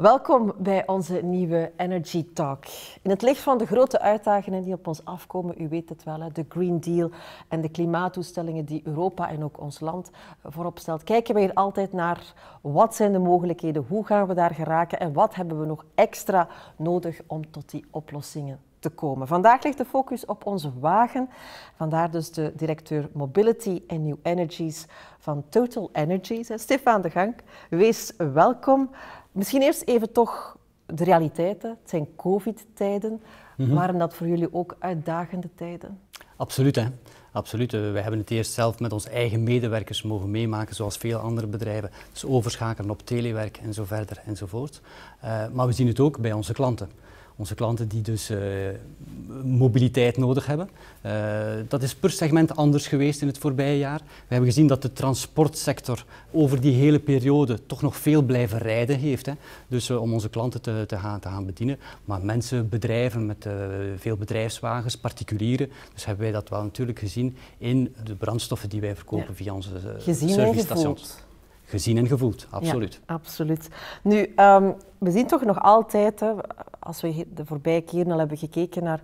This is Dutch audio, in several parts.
Welkom bij onze nieuwe Energy Talk. In het licht van de grote uitdagingen die op ons afkomen, u weet het wel, de Green Deal en de klimaattoestellingen die Europa en ook ons land voorop stelt, kijken we hier altijd naar wat zijn de mogelijkheden, hoe gaan we daar geraken en wat hebben we nog extra nodig om tot die oplossingen te komen. Vandaag ligt de focus op onze wagen. Vandaar dus de directeur Mobility en New Energies van Total Energies, Stefan de Gang. Wees welkom. Misschien eerst even toch de realiteiten. Het zijn covid-tijden. Mhm. Waren dat voor jullie ook uitdagende tijden? Absoluut, hè. Absoluut. Eh, we hebben het eerst zelf met onze eigen medewerkers mogen meemaken, zoals veel andere bedrijven. Dus overschakelen op telewerk en zo verder enzovoort. Uh, eh, maar we zien het ook bij onze klanten onze klanten die dus eh, mobiliteit nodig hebben. Eh, dat is per segment anders geweest in het voorbije jaar. We hebben gezien dat de transportsector over die hele periode toch nog veel blijven rijden heeft. Hè. Dus eh, om onze klanten te, te, gaan, te bedienen. Maar mensen, bedrijven met veel bedrijfswagens, particulieren. Dus hebben wij dat wel natuurlijk gezien in de brandstoffen die wij verkopen via onze servicestations gezien en gevoeld, absoluut. absoluut. Nu, ehm, we zien toch nog altijd, hè, als we de voorbije keren al hebben gekeken naar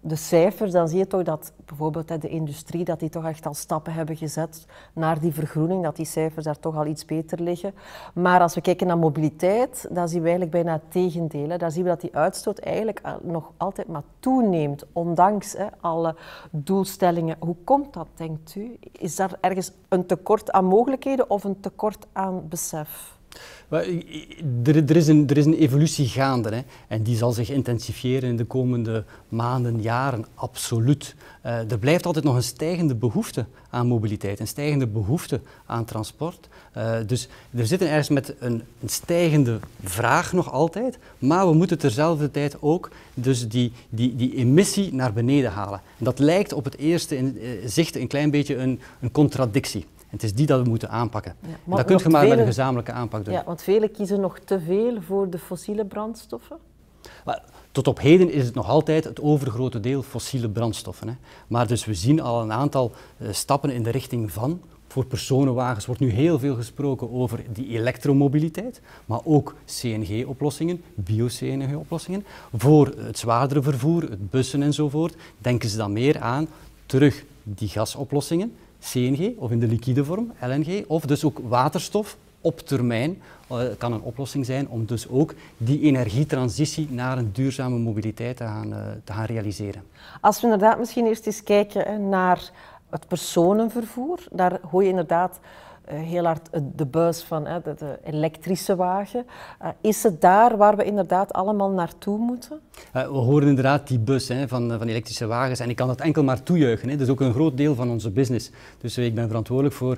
de cijfers, dan zie je toch dat bijvoorbeeld de industrie, dat die toch echt al stappen hebben gezet naar die vergroening, dat die cijfers daar toch al iets beter liggen. Maar als we kijken naar mobiliteit, dan zien we eigenlijk bijna het tegendeel. Daar zien we dat die uitstoot eigenlijk nog altijd maar toeneemt, ondanks alle doelstellingen. Hoe komt dat, denkt u? Is daar ergens een tekort aan mogelijkheden of een tekort aan besef? Eh, er is, een, er is een evolutie gaande hè? en die zal zich intensiveren in de komende maanden, jaren, absoluut. Eh, er blijft altijd nog een stijgende behoefte aan mobiliteit, een stijgende behoefte aan transport. Eh, dus er zitten ergens met een, stijgende vraag nog altijd, maar we moeten terzelfde tijd ook dus die, die, die emissie naar beneden halen. En dat lijkt op het eerste in, zicht een klein beetje een, een contradictie het is die dat we moeten aanpakken. Ja, dat kun je maar vele, met een gezamenlijke aanpak doen. Ja, want velen kiezen nog te veel voor de fossiele brandstoffen. Maar, tot op heden is het nog altijd het overgrote deel fossiele brandstoffen. Hè. Maar dus we zien al een aantal eh, stappen in de richting van. Voor personenwagens wordt nu heel veel gesproken over die elektromobiliteit, maar ook CNG-oplossingen, bio-CNG-oplossingen. Voor het zwaardere vervoer, het bussen enzovoort, denken ze dan meer aan terug die gasoplossingen, CNG of in de liquide vorm, LNG, of dus ook waterstof op termijn eh, kan een oplossing zijn om dus ook die energietransitie naar een duurzame mobiliteit te gaan, eh, te gaan realiseren. Als we inderdaad misschien eerst eens kijken naar het personenvervoer, daar hoor je inderdaad eh, heel hard eh, de bus van de, de elektrische wagen. Eh, is het daar waar we inderdaad allemaal naartoe moeten? we horen inderdaad die bus hè, van, van elektrische wagens en ik kan dat enkel maar toejuichen. Hè. Dat is ook een groot deel van onze business. Dus ik ben verantwoordelijk voor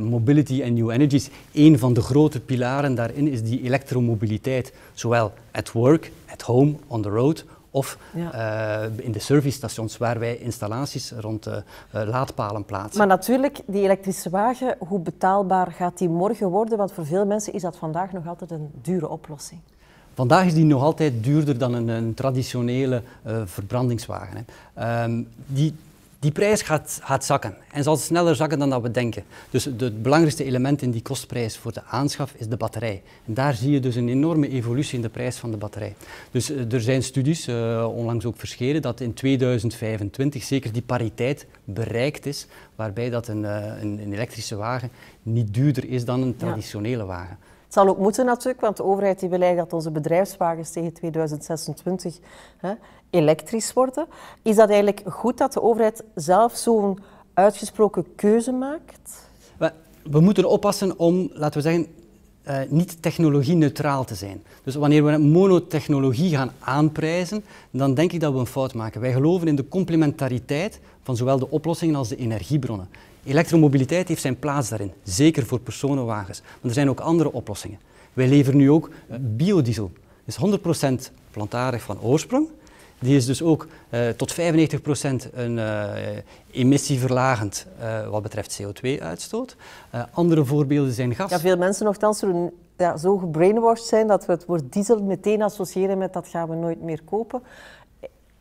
mobility en new energies. Een van de grote pilaren daarin is die elektromobiliteit, zowel at work, at home, on the road of eh, in de servicestations waar wij installaties rond eh, laadpalen plaatsen. Maar natuurlijk, die elektrische wagen, hoe betaalbaar gaat die morgen worden? Want voor veel mensen is dat vandaag nog altijd een dure oplossing. Vandaag is die nog altijd duurder dan een, een traditionele eh, verbrandingswagen. Hè. Ehm, die die prijs gaat, gaat zakken en zal sneller zakken dan dat we denken. Dus het belangrijkste element in die kostprijs voor de aanschaf is de batterij. En daar zie je dus een enorme evolutie in de prijs van de batterij. Dus eh, er zijn studies, eh, onlangs ook verschenen, dat in 2025 zeker die pariteit bereikt is, waarbij dat eh, een, een, elektrische wagen niet duurder is dan een traditionele wagen. Het zal ook moeten natuurlijk, want de overheid die wil dat onze bedrijfswagens tegen 2026 hè, elektrisch worden. Is dat eigenlijk goed dat de overheid zelf zo'n uitgesproken keuze maakt? We moeten oppassen om, laten we zeggen, eh, niet technologie-neutraal te zijn. Dus wanneer we monotechnologie gaan aanprijzen, dan denk ik dat we een fout maken. Wij geloven in de complementariteit van zowel de oplossingen als de energiebronnen. Elektromobiliteit heeft zijn plaats daarin, zeker voor personenwagens. Maar er zijn ook andere oplossingen. Wij leveren nu ook eh, biodiesel. Dat is 100% plantaardig van oorsprong. Die is dus ook eh, tot 95% een eh, emissieverlagend eh, wat betreft CO2-uitstoot. andere voorbeelden zijn gas. Ja, veel mensen nogthans zo, ja, zo gebrainwashed zijn dat we het woord diesel meteen associëren met dat gaan we nooit meer kopen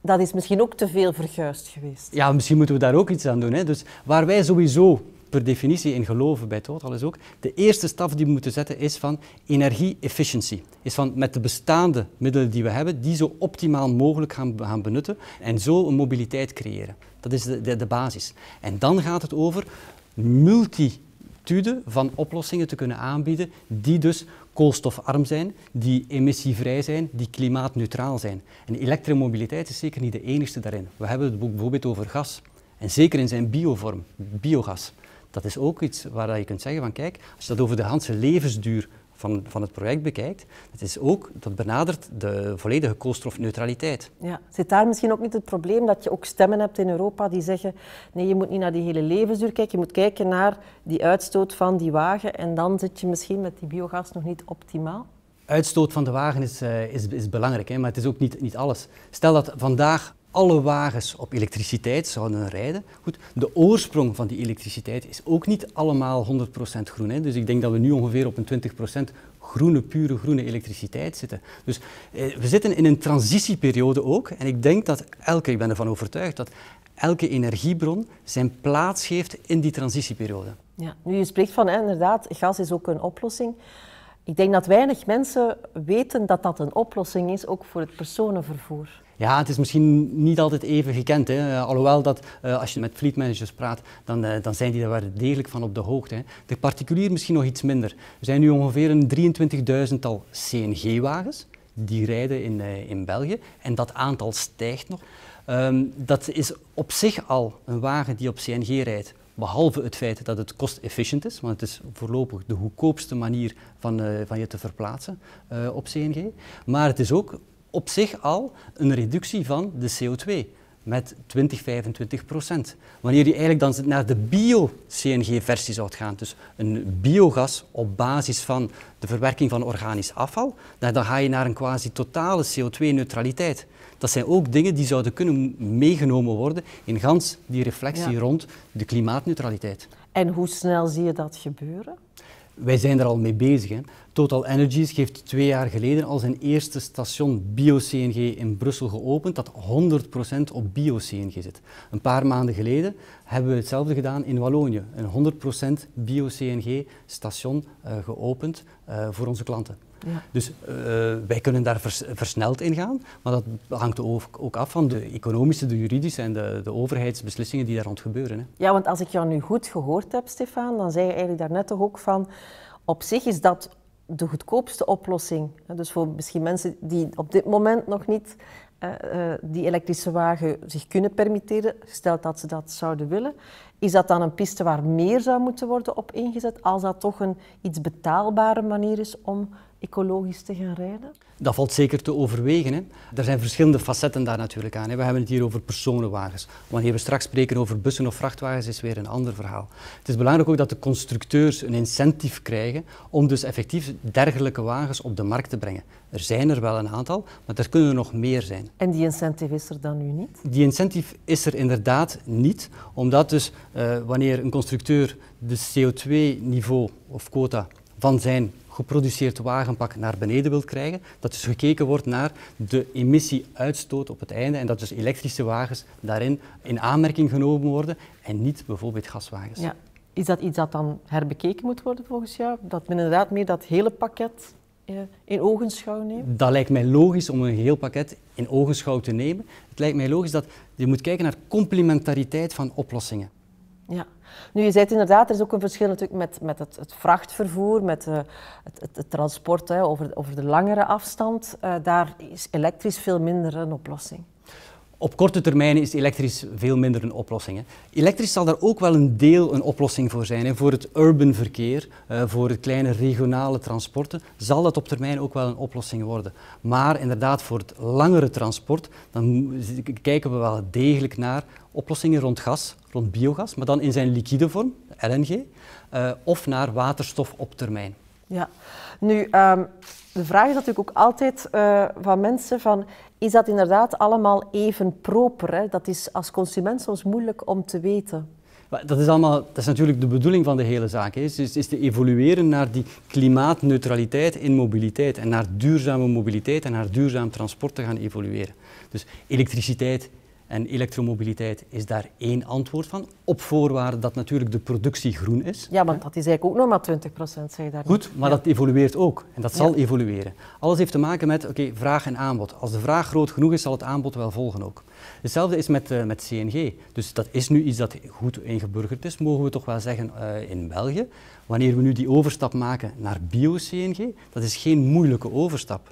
dat is misschien ook te veel verguisd geweest. Ja, misschien moeten we daar ook iets aan doen. Hè. Dus waar wij sowieso per definitie in geloven bij Total is ook, de eerste stap die we moeten zetten is van energie-efficiëntie. Is van met de bestaande middelen die we hebben, die zo optimaal mogelijk gaan, gaan benutten en zo een mobiliteit creëren. Dat is de, de, de basis. En dan gaat het over multitude van oplossingen te kunnen aanbieden die dus koolstofarm zijn, die emissievrij zijn, die klimaatneutraal zijn. En elektromobiliteit is zeker niet de enige daarin. We hebben het bijvoorbeeld over gas. En zeker in zijn biovorm, biogas dat is ook iets waar je kunt zeggen van kijk, als je dat over de hele levensduur van, van het project bekijkt, dat, is ook, dat benadert de volledige koolstofneutraliteit. Ja. Zit daar misschien ook niet het probleem dat je ook stemmen hebt in Europa die zeggen nee, je moet niet naar die hele levensduur kijken, je moet kijken naar die uitstoot van die wagen en dan zit je misschien met die biogas nog niet optimaal? Uitstoot van de wagen is, eh, is, is belangrijk, hè, maar het is ook niet, niet alles. Stel dat vandaag alle wagens op elektriciteit zouden rijden. Goed, de oorsprong van die elektriciteit is ook niet allemaal 100% groen. Hè. Dus ik denk dat we nu ongeveer op een 20% groene, pure groene elektriciteit zitten. Dus eh, we zitten in een transitieperiode ook. En ik denk dat elke, ik ben ervan overtuigd, dat elke energiebron zijn plaats geeft in die transitieperiode. Ja, nu je spreekt van, inderdaad, gas is ook een oplossing. Ik denk dat weinig mensen weten dat dat een oplossing is, ook voor het personenvervoer. Ja, het is misschien niet altijd even gekend. Hè. Eh, alhoewel dat eh, als je met fleetmanagers praat, dan, eh, dan zijn die daar degelijk van op de hoogte. Hè. De particulier misschien nog iets minder. Er zijn nu ongeveer een 23.000 tal CNG-wagens die rijden in, in België. En dat aantal stijgt nog. Ehm, dat is op zich al een wagen die op CNG rijdt behalve het feit dat het kostefficiënt efficient is, want het is voorlopig de goedkoopste manier van, van je te verplaatsen op CNG. Maar het is ook op zich al een reductie van de CO2 met 20, 25 procent. Wanneer je eigenlijk dan naar de bio-CNG-versie zou gaan, dus een biogas op basis van de verwerking van organisch afval, dan ga je naar een quasi totale CO2-neutraliteit. Dat zijn ook dingen die zouden kunnen meegenomen worden in gans die reflectie rond de klimaatneutraliteit. En hoe snel zie je dat gebeuren? wij zijn er al mee bezig. Total Energies heeft twee jaar geleden al zijn eerste station bio-CNG in Brussel geopend, dat 100% op bio-CNG zit. Een paar maanden geleden hebben we hetzelfde gedaan in Wallonië. Een 100% bio-CNG station eh, geopend eh, voor onze klanten. Ja. Dus eh, wij kunnen daar versneld in gaan, maar dat hangt ook, ook, af van de economische, de juridische en de, de overheidsbeslissingen die daar rond gebeuren. Hè. Ja, want als ik jou nu goed gehoord heb, Stefan, dan zei je eigenlijk daarnet toch ook van, op zich is dat de goedkoopste oplossing. Dus voor misschien mensen die op dit moment nog niet eh, eh, die elektrische wagen zich kunnen permitteren, gesteld dat ze dat zouden willen, is dat dan een piste waar meer zou moeten worden op ingezet, als dat toch een iets betaalbare manier is om ecologisch te gaan rijden? Dat valt zeker te overwegen. Hè. Er zijn verschillende facetten daar natuurlijk aan. Hè. We hebben het hier over personenwagens. Wanneer we straks spreken over bussen of vrachtwagens, is weer een ander verhaal. Het is belangrijk ook dat de constructeurs een incentive krijgen om dus effectief dergelijke wagens op de markt te brengen. Er zijn er wel een aantal, maar er kunnen er nog meer zijn. En die incentive is er dan nu niet? Die incentive is er inderdaad niet, omdat dus eh, wanneer een constructeur de CO2-niveau of quota van zijn geproduceerd wagenpak naar beneden wilt krijgen, dat dus gekeken wordt naar de emissieuitstoot op het einde en dat dus elektrische wagens daarin in aanmerking genomen worden en niet bijvoorbeeld gaswagens. Ja. Is dat iets dat dan herbekeken moet worden volgens jou? Dat men inderdaad meer dat hele pakket eh, in ogenschouw neemt? Dat lijkt mij logisch om een heel pakket in ogenschouw te nemen. Het lijkt mij logisch dat je moet kijken naar complementariteit van oplossingen. Ja, nu je zei inderdaad, er is ook een verschil natuurlijk met, met het, het vrachtvervoer, met eh, het, het, transport hè, over, over de langere afstand. Eh, daar is elektrisch veel minder een oplossing op korte termijn is elektrisch veel minder een oplossing. Hè. Elektrisch zal daar ook wel een deel een oplossing voor zijn. Hè. Voor het urban verkeer, eh, voor het kleine regionale transporten, zal dat op termijn ook wel een oplossing worden. Maar inderdaad, voor het langere transport, dan kijken we wel degelijk naar oplossingen rond gas, rond biogas, maar dan in zijn liquide vorm, LNG, uh, eh, of naar waterstof op termijn. Ja, nu... Ehm, de vraag is natuurlijk ook altijd eh, van mensen van, is dat inderdaad allemaal even proper? Hè? Dat is als consument soms moeilijk om te weten. Dat is, allemaal, dat is natuurlijk de bedoeling van de hele zaak. Is, is te evolueren naar die klimaatneutraliteit in mobiliteit en naar duurzame mobiliteit en naar duurzaam transport te gaan evolueren. Dus elektriciteit en elektromobiliteit is daar één antwoord van. Op voorwaarde dat natuurlijk de productie groen is. Ja, want dat is eigenlijk ook nog maar 20 procent, zeg je daar. Goed, maar dat evolueert ook. En dat zal evolueren. Alles heeft te maken met oké, vraag en aanbod. Als de vraag groot genoeg is, zal het aanbod wel volgen ook. Hetzelfde is met, eh, met CNG. Dus dat is nu iets dat goed ingeburgerd is, mogen we toch wel zeggen, eh, in België. Wanneer we nu die overstap maken naar bio-CNG, dat is geen moeilijke overstap.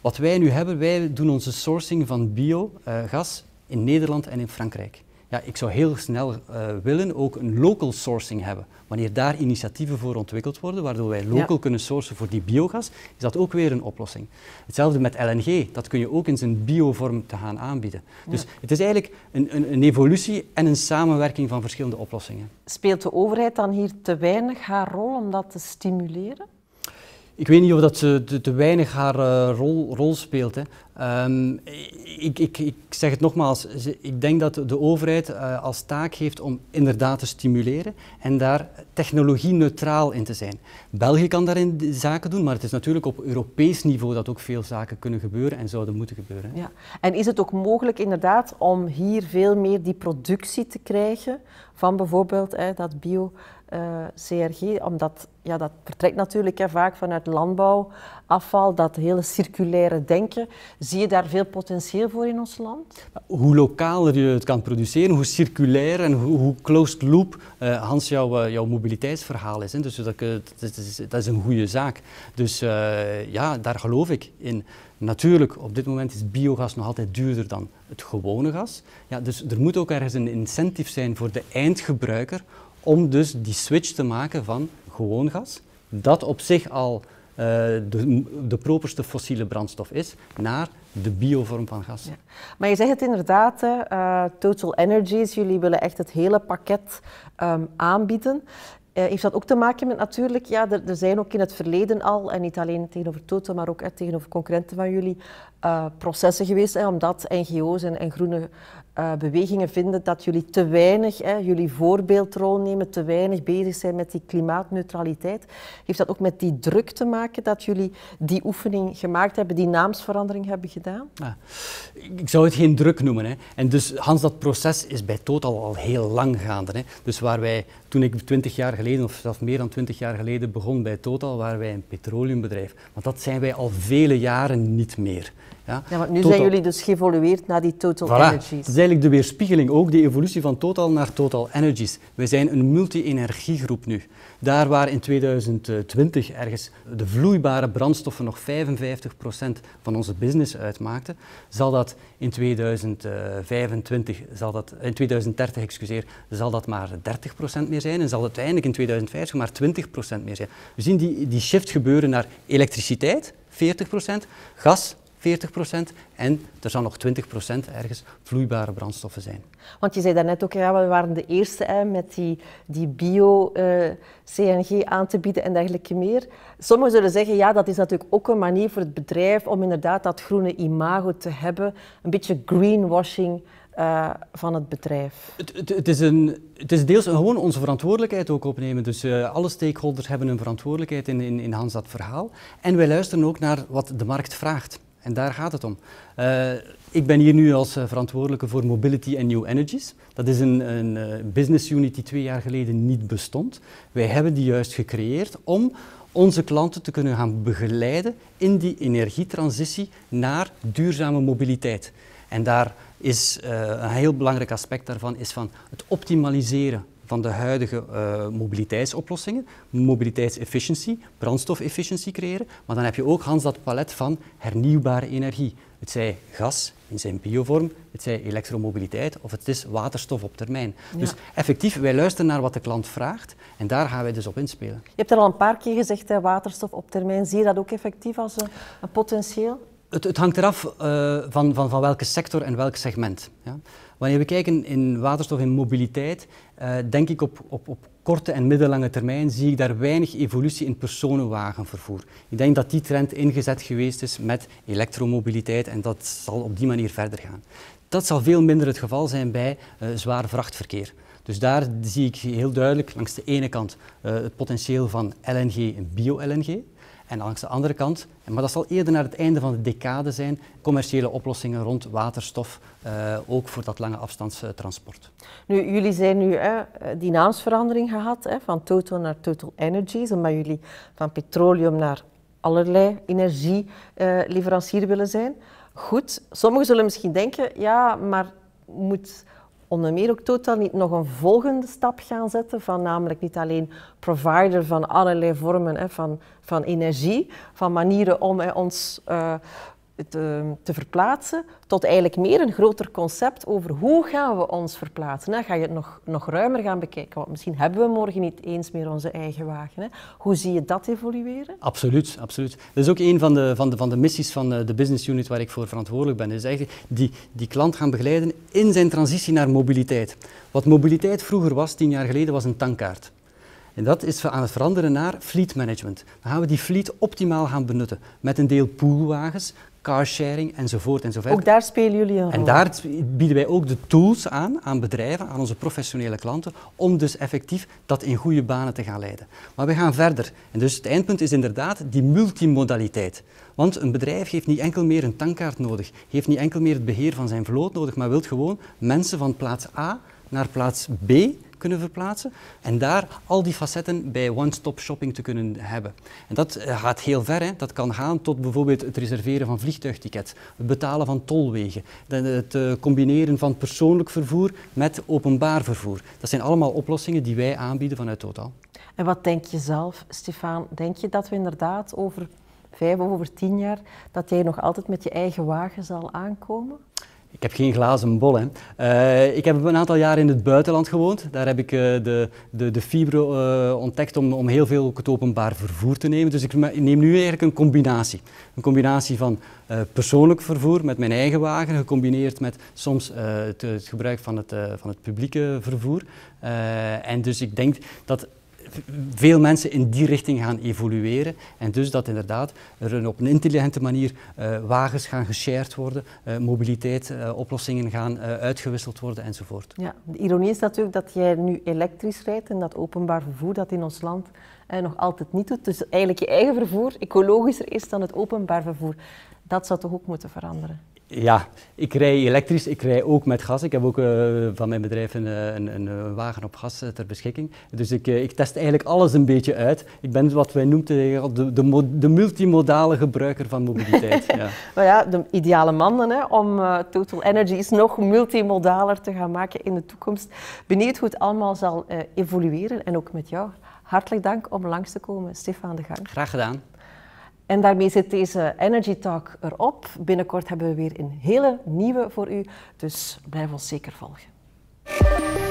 Wat wij nu hebben, wij doen onze sourcing van biogas eh, in Nederland en in Frankrijk. Ja, ik zou heel snel uh, willen ook een local sourcing hebben. Wanneer daar initiatieven voor ontwikkeld worden, waardoor wij local kunnen sourcen voor die biogas, is dat ook weer een oplossing. Hetzelfde met LNG, dat kun je ook in zijn biovorm te gaan aanbieden. Dus het is eigenlijk een, een, een, evolutie en een samenwerking van verschillende oplossingen. Speelt de overheid dan hier te weinig haar rol om dat te stimuleren? Ik weet niet of dat ze eh, te, weinig haar eh, rol, rol, speelt. Hè. Ehm, ik, ik, ik, zeg het nogmaals, ik denk dat de overheid eh, als taak heeft om inderdaad te stimuleren en daar technologie-neutraal in te zijn. België kan daarin zaken doen, maar het is natuurlijk op Europees niveau dat ook veel zaken kunnen gebeuren en zouden moeten gebeuren. Ja. En is het ook mogelijk inderdaad om hier veel meer die productie te krijgen van bijvoorbeeld hè, dat bio-CRG, omdat ja, dat vertrekt natuurlijk hè, vaak vanuit landbouwafval dat hele circulaire denken. Zie je daar veel potentieel voor in ons land? Hoe lokaler je het kan produceren, hoe circulair en hoe, hoe closed loop uh, Hans jouw, eh, jouw mobiliteitsverhaal is. Hè? Dus dat, eh, dat, is, dat is een goede zaak. Dus ja, daar geloof ik in. Natuurlijk, op dit moment is biogas nog altijd duurder dan het gewone gas. Ja, dus er moet ook ergens een incentive zijn voor de eindgebruiker om dus die switch te maken van gewoon gas, dat op zich al eh, de, de properste fossiele brandstof is, naar de biovorm van gas. Maar je zegt het inderdaad, eh, Total Energies, jullie willen echt het hele pakket ehm, aanbieden. Eh, heeft dat ook te maken met natuurlijk, ja, er, er, zijn ook in het verleden al, en niet alleen tegenover Total, maar ook tegenover concurrenten van jullie, processen geweest omdat NGO's en, en groene eh, bewegingen vinden dat jullie te weinig, hè, jullie voorbeeldrol nemen, te weinig bezig zijn met die klimaatneutraliteit. Heeft dat ook met die druk te maken dat jullie die oefening gemaakt hebben, die naamsverandering hebben gedaan? Ja. Ik zou het geen druk noemen. Hè. En dus, Hans, dat proces is bij Total al heel lang gaande. Hè. Dus waar wij, toen ik 20 jaar geleden, of zelfs meer dan 20 jaar geleden, begon bij Total, waren wij een petroleumbedrijf. Want dat zijn wij al vele jaren niet meer. Ja, nu zijn jullie dus geëvolueerd naar die total voilà. energies. Dat is eigenlijk de weerspiegeling ook, die evolutie van total naar total energies. Wij zijn een multi-energiegroep nu. Daar waar in 2020 ergens de vloeibare brandstoffen nog 55% van onze business uitmaakten, zal dat in 2025, zal dat, in 2030 excuseer, zal dat maar 30% meer zijn en zal het uiteindelijk in 2050 maar 20% meer zijn. We zien die, die shift gebeuren naar elektriciteit, 40%, gas, 40%. En er zal nog 20% ergens vloeibare brandstoffen zijn. Want je zei daarnet ook, we waren de eerste hè, met die, die bio-CNG eh, aan te bieden en dergelijke meer. Sommigen zullen zeggen, ja, dat is natuurlijk ook een manier voor het bedrijf om inderdaad dat groene imago te hebben. Een beetje greenwashing. Eh, van het bedrijf? Het, het, is een, het is deels gewoon onze verantwoordelijkheid ook opnemen. Dus eh, alle stakeholders hebben een verantwoordelijkheid in, in, in Hans dat verhaal. En wij luisteren ook naar wat de markt vraagt. En daar gaat het om. Eh, ik ben hier nu als eh, verantwoordelijke voor Mobility and New Energies. Dat is een, een eh, business unit die twee jaar geleden niet bestond. Wij hebben die juist gecreëerd om onze klanten te kunnen gaan begeleiden in die energietransitie naar duurzame mobiliteit. En daar is een heel belangrijk aspect daarvan is van het optimaliseren van de huidige uh, mobiliteitsoplossingen. Mobiliteitsefficiëntie, brandstofefficiëntie creëren. Maar dan heb je ook Hans dat palet van hernieuwbare energie. Het zij gas in zijn biovorm, het zij elektromobiliteit of het is waterstof op termijn. Dus effectief, wij luisteren naar wat de klant vraagt en daar gaan wij dus op inspelen. Je hebt er al een paar keer gezegd, hè, waterstof op termijn. Zie je dat ook effectief als een, een potentieel? Het, het, hangt eraf uh, van, van, van welke sector en welk segment. Ja. Wanneer we kijken in waterstof in mobiliteit, eh, denk ik op, op, op korte en middellange termijn zie ik daar weinig evolutie in personenwagenvervoer. Ik denk dat die trend ingezet geweest is met elektromobiliteit en dat zal op die manier verder gaan. Dat zal veel minder het geval zijn bij eh, zwaar vrachtverkeer. Dus daar zie ik heel duidelijk langs de ene kant eh, het potentieel van LNG en bio-LNG. En langs de andere kant, maar dat zal eerder naar het einde van de decade zijn, commerciële oplossingen rond waterstof, eh, ook voor dat lange afstandstransport. Nu, jullie zijn nu hè, die naamsverandering gehad, hè, van Total naar Total Energies, omdat jullie van petroleum naar allerlei energieleverancier eh, uh, willen zijn. Goed, sommigen zullen misschien denken, ja, maar moet onder meer ook total niet nog een volgende stap gaan zetten van namelijk niet alleen provider van allerlei vormen van, van energie, van manieren om ons eh, Ehm, te, verplaatsen tot eigenlijk meer een groter concept over hoe gaan we ons verplaatsen. Dan nou, Ga je het nog, nog ruimer gaan bekijken? Want misschien hebben we morgen niet eens meer onze eigen wagen. Hè? Hoe zie je dat evolueren? Absoluut, absoluut. Dat is ook een van de, van de, van de missies van eh, de business unit waar ik voor verantwoordelijk ben. Is eigenlijk die, die klant gaan begeleiden in zijn transitie naar mobiliteit. Wat mobiliteit vroeger was, tien jaar geleden, was een tankkaart. En dat is aan het veranderen naar fleet management. Dan gaan we die fleet optimaal gaan benutten. Met een deel poolwagens, carsharing enzovoort enzovoort. Ook daar spelen jullie een rol. En daar bieden wij ook de tools aan, aan bedrijven, aan onze professionele klanten, om dus effectief dat in goede banen te gaan leiden. Maar we gaan verder. En dus het eindpunt is inderdaad die multimodaliteit. Want een bedrijf heeft niet enkel meer een tankkaart nodig, heeft niet enkel meer het beheer van zijn vloot nodig, maar wil gewoon mensen van plaats A naar plaats B kunnen verplaatsen. En daar al die facetten bij one-stop shopping te kunnen hebben. En dat eh, gaat heel ver. Hè. Dat kan gaan tot bijvoorbeeld het reserveren van vliegtuigtickets, het betalen van tolwegen, het eh, combineren van persoonlijk vervoer met openbaar vervoer. Dat zijn allemaal oplossingen die wij aanbieden vanuit Total. En wat denk je zelf, Stefan? Denk je dat we inderdaad over vijf of over tien jaar, dat jij nog altijd met je eigen wagen zal aankomen? Ik heb geen glazen bol. Hè. Eh, ik heb een aantal jaar in het buitenland gewoond. Daar heb ik eh, de, de, de fibro eh, ontdekt om, om heel veel het openbaar vervoer te nemen. Dus ik neem nu eigenlijk een combinatie. Een combinatie van persoonlijk vervoer met mijn eigen wagen, gecombineerd met soms het, het, gebruik van het, van het publieke vervoer. en dus ik denk dat veel mensen in die richting gaan evolueren. En dus dat inderdaad er op een intelligente manier eh, wagens gaan geshared worden, uh, eh, mobiliteit, oplossingen gaan eh, uitgewisseld worden enzovoort. Ja, de ironie is natuurlijk dat jij nu elektrisch rijdt en dat openbaar vervoer dat in ons land nog altijd niet doet. Dus eigenlijk je eigen vervoer ecologischer is dan het openbaar vervoer. Dat zou toch ook moeten veranderen? Ja, ik rij elektrisch, ik rij ook met gas. Ik heb ook eh, van mijn bedrijf eh, een, een, een, wagen op gas eh, ter beschikking. Dus ik, ik, test eigenlijk alles een beetje uit. Ik ben wat wij noemen de, de, de multimodale gebruiker van mobiliteit. ja. nou ja, de ideale mannen hè, om uh, Total is nog multimodaler te gaan maken in de toekomst. Benieuwd hoe het allemaal zal evolueren en ook met jou. Hartelijk dank om langs te komen, Stefan de Gang. Graag gedaan. En daarmee zit deze Energy Talk erop. Binnenkort hebben we weer een hele nieuwe voor u, dus blijf ons zeker volgen.